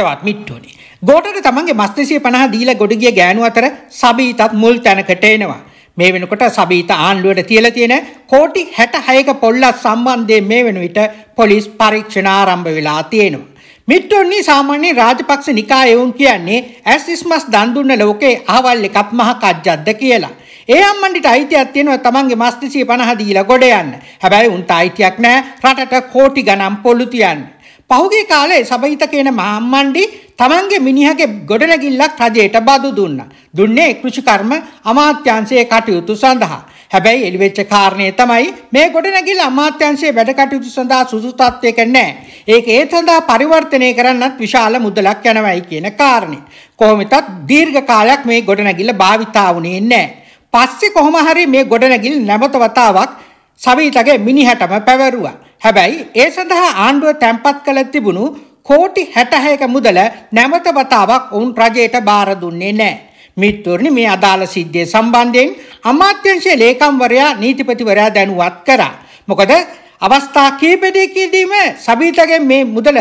හිතවත් මිට්ටෝනි. ගෝටට තමන්ගේ මස් 250 දීලා ගොඩ ගිය ගෑනු අතර සබීතත් මුල් තැනකට එනවා. මේ වෙනකොට සබීත ආණ්ඩුවට තියලා තියෙන කෝටි 66ක පොල්ලක් සම්බන්ධයෙන් මේ වෙන විට පොලිස් පරීක්ෂණ ආරම්භ වෙලා තියෙනවා. මිට්ටොන්නි සාමාන්‍ය රාජපක්ෂ නිකාය වුන් කියන්නේ ඇස් ඉස්මස් දන් දුන්න ලෝකේ අහවල් එකක් මහ කජ්ජක්ද කියලා. ඒ අම්මන්ට අයිතියක් තියෙනවා තමන්ගේ මස් 250 දීලා ගොඩ යන්න. හැබැයි උන්ට අයිතියක් නැහැ රටට කෝටි ගණන් පොලු තියන්න. පහුගේ කාලේ සබහිත කියන මහම්මණ්ඩි තමන්ගේ මිනිහගේ ගොඩනැගිල්ලක් රජයට බදු දුන්නා. දුන්නේ කෘෂිකර්ම අමාත්‍යංශයේ කටයුතු සඳහා. හැබැයි එළිවෙච්ච කාරණේ තමයි මේ ගොඩනැගිල්ල අමාත්‍යංශයේ වැඩ කටයුතු සඳහා සුදුසු තත්වයක නැහැ. ඒක ඒ සඳහා පරිවර්තනය කරන්නත් විශාල මුදලක් යනවායි කියන කාරණේ. කොහොමිතත් දීර්ඝ කාලයක් මේ ගොඩනැගිල්ල භාවිතා වුණේ නැහැ. පස්සේ කොහොම හරි මේ ගොඩනැගිල්ල නැවත වතාවක් සවිතගේ මිනිහටම පැවරුවා. හැබැයි ඒ සඳහා ආණ්ඩුව තැන්පත් කළ තිබුණු කෝටි 66ක මුදල නැවත වතාවක් ඔවුන් රජයට බාර දුන්නේ නැහැ. මිත්‍රෝනි මේ අදාළ සිද්ධිය සම්බන්ධයෙන් අමාත්‍යංශයේ ලේකම්වරයා නීතිපතිවරයා දැනුවත් කරා. මොකද අවස්ථා කීපෙදීකදීම සබීතගේ මේ මුදල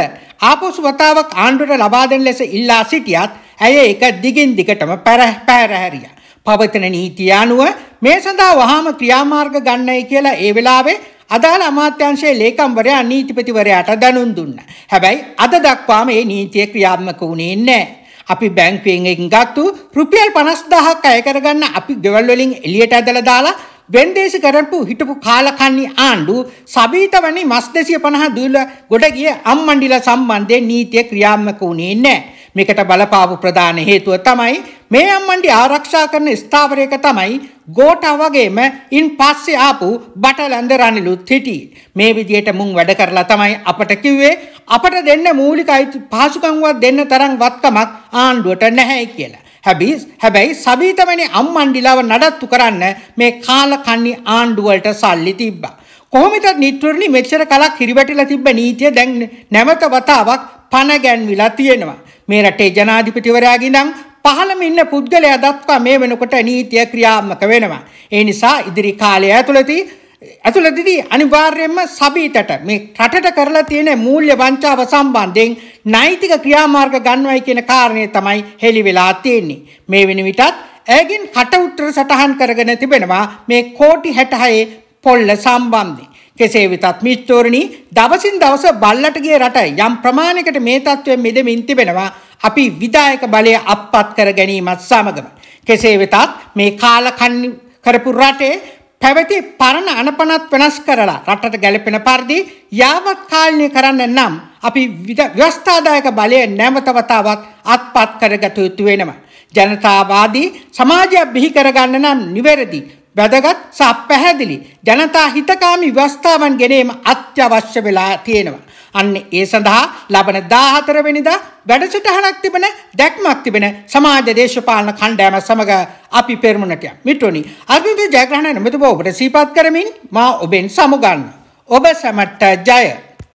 ආපසු වතාවක් ආණ්ඩුවට ලබා දෙන ලෙස ඉල්ලා සිටියත් ඇය ඒක දිගින් දිගටම පැහැරහැරියා. පවතන නීතිය අනුව මේ සඳහා වහාම ක්‍රියාමාර්ග ගන්නයි කියලා ඒ වෙලාවේ අදාළ අමාත්‍යංශයේ ලේකම්වරයා නීතිපතිවරයාට දැනුම් දුන්න. හැබැයි අද දක්වාම මේ නීතිය ක්‍රියාත්මක වුණේ නැහැ. අපි බැංකුවෙන් එකගත්තු රුපියල් 50000ක් අය කරගන්න අපි ගෙවල් වලින් එළියට ඇදලා දාලා වෙන්දේසි කරපු හිටපු කාලකන්ණි ආණ්ඩු සබීත වැනි මස් 250 දුවල ගොඩ ගිය අම්මණ්ඩිලා සම්බන්ධයෙන් නීතිය ක්‍රියාත්මක වුණේ නැහැ. මේකට බලපාපු ප්‍රධාන හේතුව තමයි මේ අම්මන්ටි ආරක්ෂා කරන ස්ථාවරයක තමයි ගෝටා වගේම ඉන් පස්සේ ආපු බටලන්ද රනිලුත් හිටියේ. මේ විදියට මුන් වැඩ කරලා තමයි අපට කිව්වේ අපට දෙන්න මූලික පහසුකම්වත් දෙන්න තරම් වත්කමක් ආණ්ඩුවට නැහැ කියලා. හැබැයි හැබැයි සබීතමනේ අම්මන්ඩිලාව නඩත්තු කරන්න මේ කාල කන්නේ ආණ්ඩුවලට සල්ලි තිබ්බා. කොහොමද නිට්ටුරණි මෙච්චර කලක් හිරිවැටිලා තිබ්බ නීතිය දැන් නැවත වතාවක් පණ ගැන්විලා තියෙනවා. මේ රටේ ජනාධිපතිවරයාගේ නම් පහළම ඉන්න පුද්ගලයා දත්වා මේ වෙනකොට නීතිය ක්‍රියාත්මක වෙනවා. ඒ නිසා ඉදිරි කාලය ඇතුළතදී ඇතුළතදී අනිවාර්යයෙන්ම සබීතට මේ රටට කරලා තියෙන මූල්‍ය වංචාව සම්බන්ධයෙන් නෛතික ක්‍රියාමාර්ග ගන්නවයි කියන කාරණය තමයි හෙළි වෙලා තියෙන්නේ. මේ වෙන විටත් ඇගෙන් කට උත්තර සටහන් කරගෙන තිබෙනවා මේ කෝටි 66 පොල්ල සම්බන්ධයෙන්. කෙසේ වෙතත් මිත්‍රෝරණි දවසින් දවස බල්ලට ගිය රට යම් ප්‍රමාණයකට මේ තත්ත්වයෙන් මිදෙමින් තිබෙනවා අපි විදායක බලය අපපත් කර ගැනීමත් සමගම. කෙසේ වෙතත් මේ කාලකන්න කරපු රටේ පැවති පරණ අනපනත් වෙනස් කරලා රටට ගැලපෙන පරිදි යාවත් කාලනය කරන්න නම් අපි ව්‍යවස්ථාදායක බලය නැවතවතාවත් අත්පත් කරගත යුතු වෙනවා. ජනතාවාදී සමාජයක් බිහි කරගන්න නම් නිවැරදි වැදගත් සප්පැහැදිලි ජනතා හිතකාමී ව්‍යවස්ථාවන් ගෙනීම අත්‍යවශ්‍ය වෙලා තියෙනවා. අන්න ඒ සඳහා ලබන 14 වෙනිදා වැඩසටහනක් තිබෙන දැක්මක් තිබෙන සමාජ දේශපාලන කණ්ඩායම සමග අපි පෙරමුණට යමු. මිටුනි අර්බින්ද ජයග්‍රහණ නිමිතව ඔබට සීපත් කරමින් මා ඔබෙන් සමුගන්නවා. ඔබ සැමට ජය